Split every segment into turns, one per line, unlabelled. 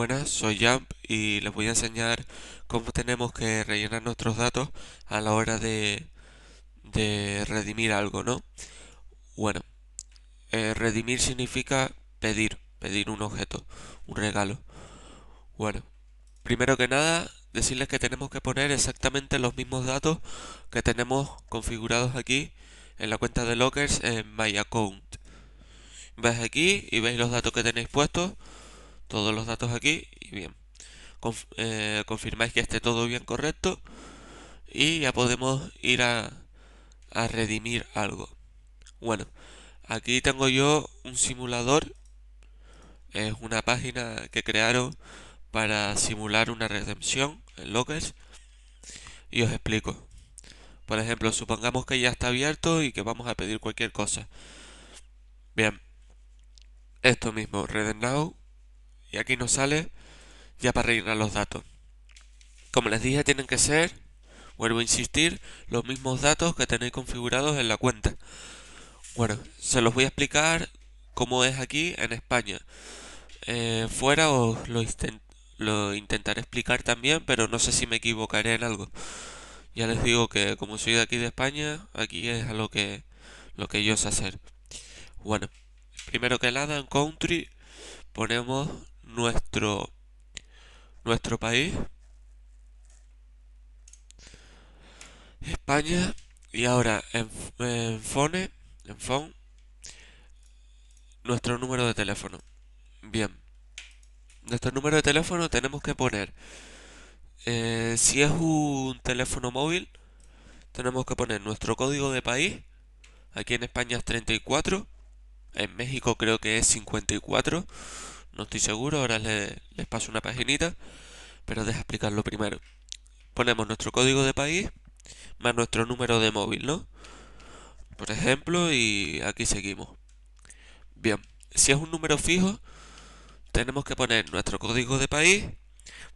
Buenas, soy Jump y les voy a enseñar cómo tenemos que rellenar nuestros datos a la hora de, redimir algo, ¿no? Bueno, eh, redimir significa pedir, pedir un objeto, un regalo. Bueno, primero que nada, decirles que tenemos que poner exactamente los mismos datos que tenemos configurados aquí en la cuenta de Lockers en My Account. ves aquí y veis los datos que tenéis puestos todos los datos aquí y bien. Eh, confirmáis que esté todo bien correcto y ya podemos ir a, a redimir algo. Bueno, aquí tengo yo un simulador. Es una página que crearon para simular una redención en Lockers. Y os explico. Por ejemplo, supongamos que ya está abierto y que vamos a pedir cualquier cosa. Bien. Esto mismo, Redenow... Now y aquí nos sale ya para rellenar los datos. Como les dije, tienen que ser, vuelvo a insistir, los mismos datos que tenéis configurados en la cuenta. Bueno, se los voy a explicar cómo es aquí en España. Eh, fuera os lo, intentaré explicar también, pero no sé si me equivocaré en algo. Ya les digo que como soy de aquí de España, aquí es a lo que, lo que yo sé hacer. Bueno, primero que nada en Country ponemos nuestro, nuestro país. España. Y ahora en, en Phone, nuestro número de teléfono. Bien. Nuestro número de teléfono tenemos que poner. Eh, si es un teléfono móvil, tenemos que poner nuestro código de país. Aquí en España es 34. En México creo que es 54. No estoy seguro, ahora les, paso una paginita, pero deja explicarlo primero. Ponemos nuestro código de país más nuestro número de móvil, ¿no? Por ejemplo, y aquí seguimos. Bien, si es un número fijo, tenemos que poner nuestro código de país,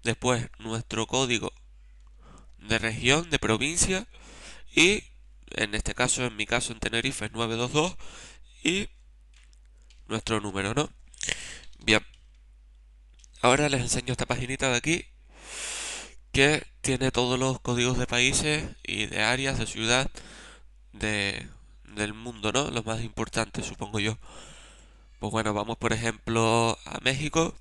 después nuestro código de región, de provincia, y en este caso, en mi caso en Tenerife es 922, y nuestro número, ¿no? Bien, Ahora les enseño esta paginita de aquí que tiene todos los códigos de países y de áreas, de ciudad, del mundo, ¿no? Los más importantes, supongo yo. Pues bueno, vamos por ejemplo a México.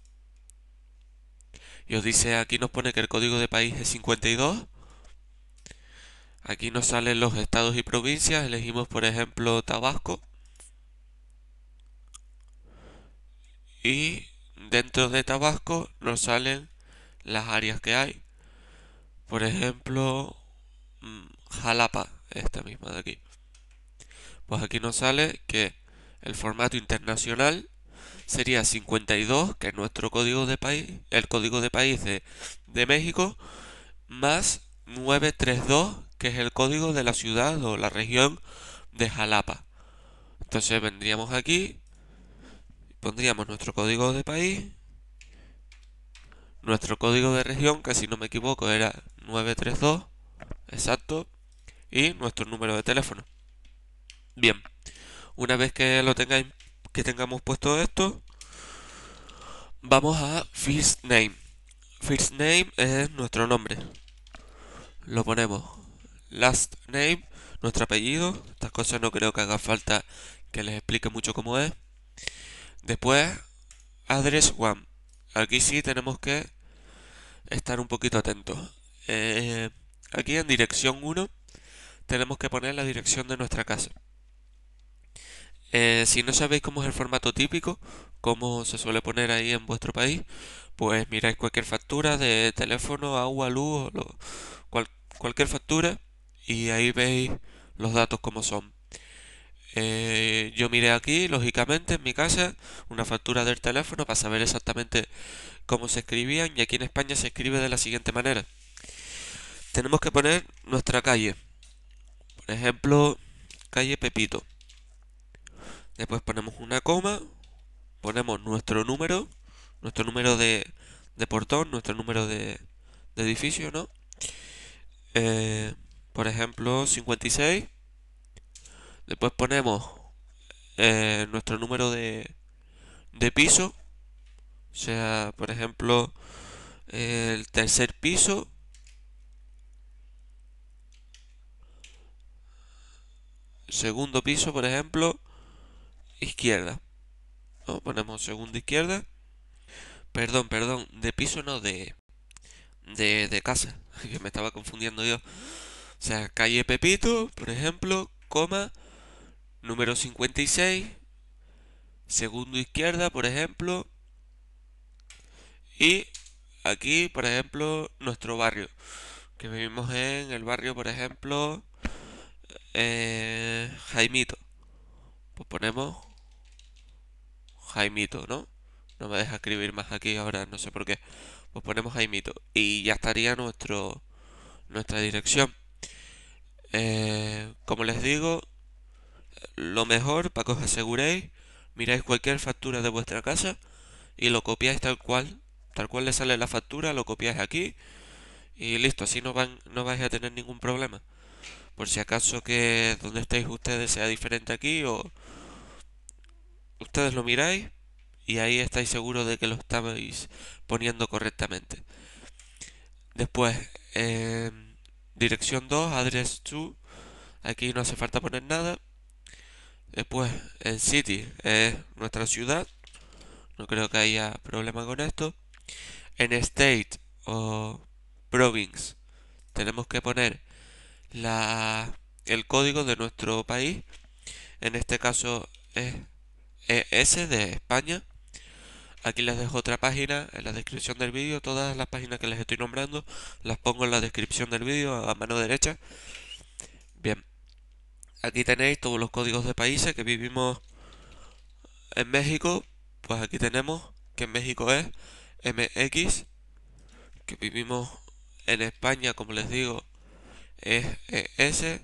Y os dice, aquí nos pone que el código de país es 52. Aquí nos salen los estados y provincias. Elegimos por ejemplo Tabasco. Y dentro de Tabasco nos salen las áreas que hay. Por ejemplo, mm, Jalapa, esta misma de aquí. Pues aquí nos sale que el formato internacional sería 52, que es nuestro código de país, el código de país de, México, más 932, que es el código de la ciudad o la región de Jalapa. Entonces vendríamos aquí pondríamos nuestro código de país, nuestro código de región, que si no me equivoco era 932, exacto, y nuestro número de teléfono. Bien, una vez que lo tengáis, que tengamos puesto esto, vamos a first name. First name es nuestro nombre. Lo ponemos last name, nuestro apellido. Estas cosas no creo que haga falta que les explique mucho cómo es. Después, address one. Aquí sí tenemos que estar un poquito atentos. Eh, aquí en dirección 1 tenemos que poner la dirección de nuestra casa. Eh, si no sabéis cómo es el formato típico, cómo se suele poner ahí en vuestro país, pues miráis cualquier factura de teléfono, agua, luz, cualquier factura y ahí veis los datos como son. Eh, yo miré aquí, lógicamente, en mi casa, una factura del teléfono para saber exactamente cómo se escribían y aquí en España se escribe de la siguiente manera. Tenemos que poner nuestra calle. Por ejemplo, calle Pepito. Después ponemos una coma, ponemos nuestro número, nuestro número de, de portón, nuestro número de, edificio, ¿no? Eh, por ejemplo, 56. Después ponemos eh, nuestro número de, de piso. O sea, por ejemplo, el tercer piso. Segundo piso, por ejemplo, izquierda. Ponemos segundo izquierda. Perdón, perdón, de piso no, de, de, de casa. Que me estaba confundiendo yo. O sea, calle Pepito, por ejemplo, coma, número 56, segundo izquierda, por ejemplo, y aquí, por ejemplo, nuestro barrio, que vivimos en el barrio, por ejemplo, eh, Jaimito. Pues ponemos Jaimito, ¿no? No me deja escribir más aquí ahora, no sé por qué. Pues ponemos Jaimito y ya estaría nuestro nuestra dirección. Eh, como les digo, lo mejor para que os aseguréis, miráis cualquier factura de vuestra casa y lo copiáis tal cual, tal cual le sale la factura, lo copiáis aquí y listo, así no, van, no vais a tener ningún problema. Por si acaso que donde estéis ustedes sea diferente aquí o ustedes lo miráis y ahí estáis seguros de que lo estáis poniendo correctamente. Después, eh, dirección 2, address 2, aquí no hace falta poner nada, Después, en city es nuestra ciudad. No creo que haya problema con esto. En state o province tenemos que poner la, el código de nuestro país. En este caso es ES de España. Aquí les dejo otra página en la descripción del vídeo. Todas las páginas que les estoy nombrando las pongo en la descripción del vídeo a mano derecha. Bien. Aquí tenéis todos los códigos de países que vivimos en México. Pues aquí tenemos que en México es MX, que vivimos en España, como les digo, es ES,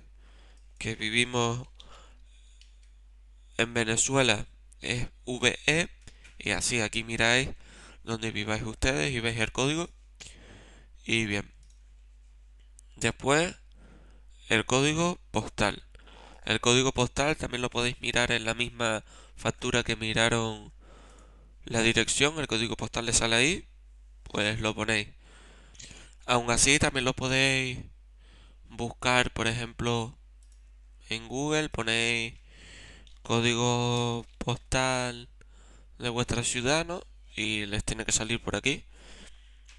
que vivimos en Venezuela es VE, y así aquí miráis donde viváis ustedes y veis el código. Y bien, después el código postal. El código postal también lo podéis mirar en la misma factura que miraron la dirección, el código postal le sale ahí, pues lo ponéis. Aún así también lo podéis buscar, por ejemplo, en Google, ponéis código postal de vuestra ciudad, Y les tiene que salir por aquí.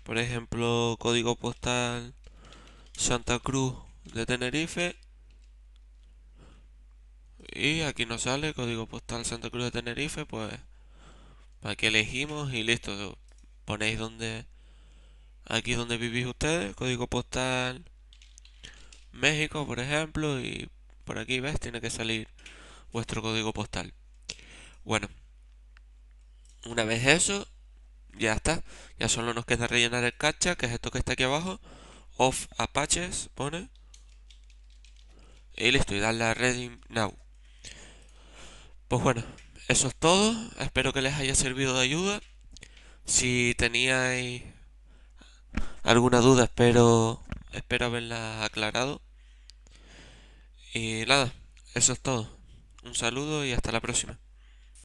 Por ejemplo, código postal Santa Cruz de Tenerife y aquí nos sale código postal Santa Cruz de Tenerife, pues para elegimos y listo. Ponéis donde aquí donde vivís ustedes, código postal México, por ejemplo, y por aquí ves, tiene que salir vuestro código postal. Bueno, una vez eso, ya está. Ya solo nos queda rellenar el captcha, que es esto que está aquí abajo. Off Apaches, pone. Y listo, y darle a Ready Now. Pues bueno, eso es todo. Espero que les haya servido de ayuda. Si teníais alguna duda, espero, haberla aclarado. Y nada, eso es todo. Un saludo y hasta la próxima.